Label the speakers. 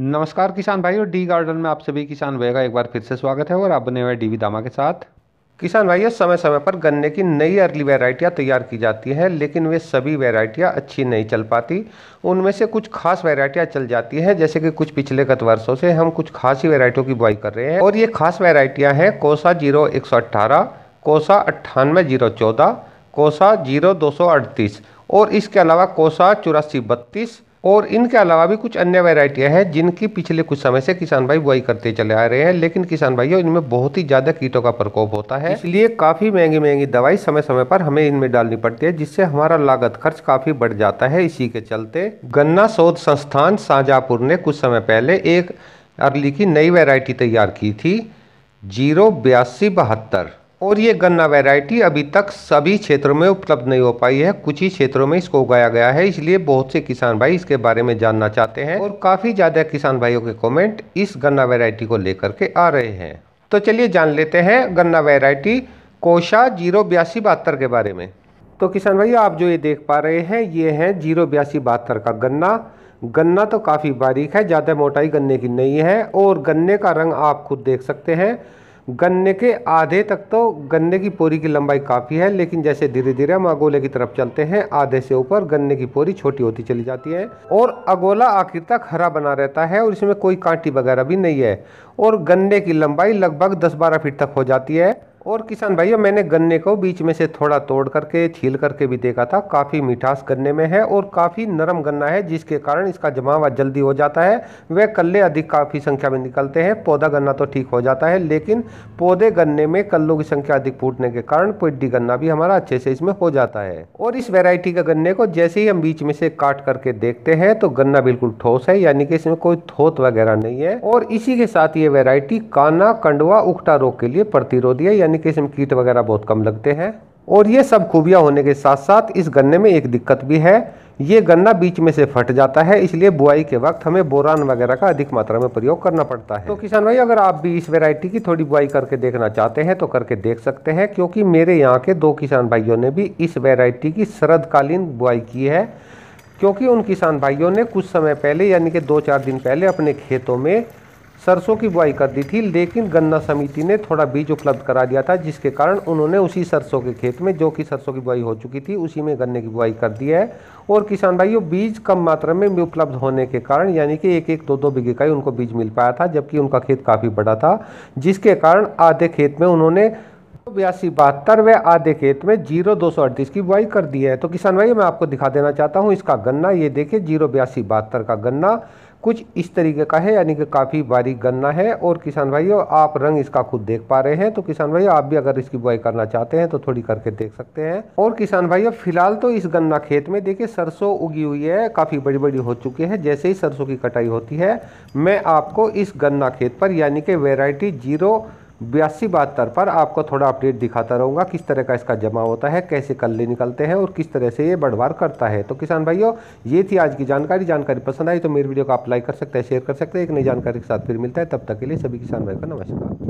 Speaker 1: नमस्कार किसान भाई और डी गार्डन में आप सभी किसान भाई का एक बार फिर से स्वागत है और आप बने हुए डी वी दामा के साथ किसान भाइयों समय समय पर गन्ने की नई अर्ली वेराइटियाँ तैयार की जाती हैं लेकिन वे सभी वेराइटियाँ अच्छी नहीं चल पाती उनमें से कुछ खास वेराइटियाँ चल जाती हैं जैसे कि कुछ पिछले गत वर्षों से हम कुछ खास ही वेराइटियों की बुआई कर रहे हैं और ये खास वेराइटियाँ हैं कोसा जीरो एक सौ अट्ठारह कोसा अट्ठानवे जीरो चौदह कोसा जीरो दो सौ अड़तीस और इसके अलावा कोसा चौरासी बत्तीस और इनके अलावा भी कुछ अन्य वैरायटियाँ हैं जिनकी पिछले कुछ समय से किसान भाई बुआई करते चले आ रहे हैं लेकिन किसान भाइयों इनमें बहुत ही ज़्यादा कीटों का प्रकोप होता है इसलिए काफ़ी महंगी महंगी दवाई समय समय पर हमें इनमें डालनी पड़ती है जिससे हमारा लागत खर्च काफ़ी बढ़ जाता है इसी के चलते गन्ना शोध संस्थान शाहजहाँपुर ने कुछ समय पहले एक अर्ली की नई वेरायटी तैयार की थी जीरो बयासी बहत्तर और ये गन्ना वैरायटी अभी तक सभी क्षेत्रों में उपलब्ध नहीं हो पाई है कुछ ही क्षेत्रों में इसको उगाया गया है इसलिए बहुत से किसान भाई इसके बारे में जानना चाहते हैं और काफ़ी ज़्यादा किसान भाइयों के कमेंट इस गन्ना वैरायटी को लेकर के आ रहे हैं तो चलिए जान लेते हैं गन्ना वैरायटी कोशा जीरो बयासी बहत्तर के बारे में तो किसान भाई आप जो ये देख पा रहे हैं ये है जीरो बयासी का गन्ना गन्ना तो काफ़ी बारीक है ज़्यादा मोटाई गन्ने की नहीं है और गन्ने का रंग आप खुद देख सकते हैं गन्ने के आधे तक तो गन्ने की पोरी की लंबाई काफ़ी है लेकिन जैसे धीरे धीरे हम अगोले की तरफ चलते हैं आधे से ऊपर गन्ने की पोरी छोटी होती चली जाती है और अगोला आखिर तक हरा बना रहता है और इसमें कोई कांटी वगैरह भी नहीं है और गन्ने की लंबाई लगभग 10-12 फीट तक हो जाती है और किसान भाइयों मैंने गन्ने को बीच में से थोड़ा तोड़ करके छील करके भी देखा था काफ़ी मिठास गन्ने में है और काफ़ी नरम गन्ना है जिसके कारण इसका जमावा जल्दी हो जाता है वह कल्ले अधिक काफ़ी संख्या में निकलते हैं पौधा गन्ना तो ठीक हो जाता है लेकिन पौधे गन्ने में कल्लों की संख्या अधिक फूटने के कारण पिड्डी गन्ना भी हमारा अच्छे से इसमें हो जाता है और इस वेराइटी के गन्ने को जैसे ही हम बीच में से काट करके देखते हैं तो गन्ना बिल्कुल ठोस है यानी कि इसमें कोई थोत वगैरह नहीं है और इसी के साथ ये वेराइटी काना कंडवा उखटा रोग के लिए प्रतिरोधी है यानी यानी कि इसमें कीट वगैरह बहुत कम लगते हैं और ये सब खूबियाँ होने के साथ साथ इस गन्ने में एक दिक्कत भी है ये गन्ना बीच में से फट जाता है इसलिए बुआई के वक्त हमें बोरान वगैरह का अधिक मात्रा में प्रयोग करना पड़ता है तो किसान भाई अगर आप भी इस वैरायटी की थोड़ी बुआई करके देखना चाहते हैं तो करके देख सकते हैं क्योंकि मेरे यहाँ के दो किसान भाइयों ने भी इस वैरायटी की शरदकालीन बुआई की है क्योंकि उन किसान भाइयों ने कुछ समय पहले यानी कि दो चार दिन पहले अपने खेतों में सरसों की बुआई कर दी थी लेकिन गन्ना समिति ने थोड़ा बीज उपलब्ध करा दिया था जिसके कारण उन्होंने उसी सरसों के खेत में जो कि सरसों की बुआई हो चुकी थी उसी में गन्ने की बुआई कर दी है और किसान भाइयों बीज कम मात्रा में उपलब्ध होने के कारण यानी कि एक एक दो दो बीघे का ही उनको बीज मिल पाया था जबकि उनका खेत काफ़ी बड़ा था जिसके कारण आधे खेत में उन्होंने बयासी बहत्तर व आधे खेत में जीरो दो सौ अड़तीस की बुआई कर दी है तो किसान भाई मैं आपको दिखा देना चाहता हूँ इसका गन्ना ये देखिए जीरो बयासी बहत्तर का गन्ना कुछ इस तरीके का है यानी कि काफ़ी बारीक गन्ना है और किसान भाइयों आप रंग इसका खुद देख पा रहे हैं तो किसान भाइयों आप भी अगर इसकी बुआई करना चाहते हैं तो थोड़ी करके देख सकते हैं और किसान भाइयों फिलहाल तो इस गन्ना खेत में देखिए सरसों उगी हुई है काफ़ी बड़ी बड़ी हो चुकी है जैसे ही सरसों की कटाई होती है मैं आपको इस गन्ना खेत पर यानी कि वेराइटी जीरो बयासी बहत्तर पर आपको थोड़ा अपडेट दिखाता रहूँगा किस तरह का इसका जमा होता है कैसे कल्ले निकलते हैं और किस तरह से ये बढ़वार करता है तो किसान भाइयों ये थी आज की जानकारी जानकारी पसंद आई तो मेरे वीडियो को आप लाइक कर सकते हैं शेयर कर सकते हैं एक नई जानकारी के साथ फिर मिलता है तब तक के लिए सभी किसान भाई को नमस्कार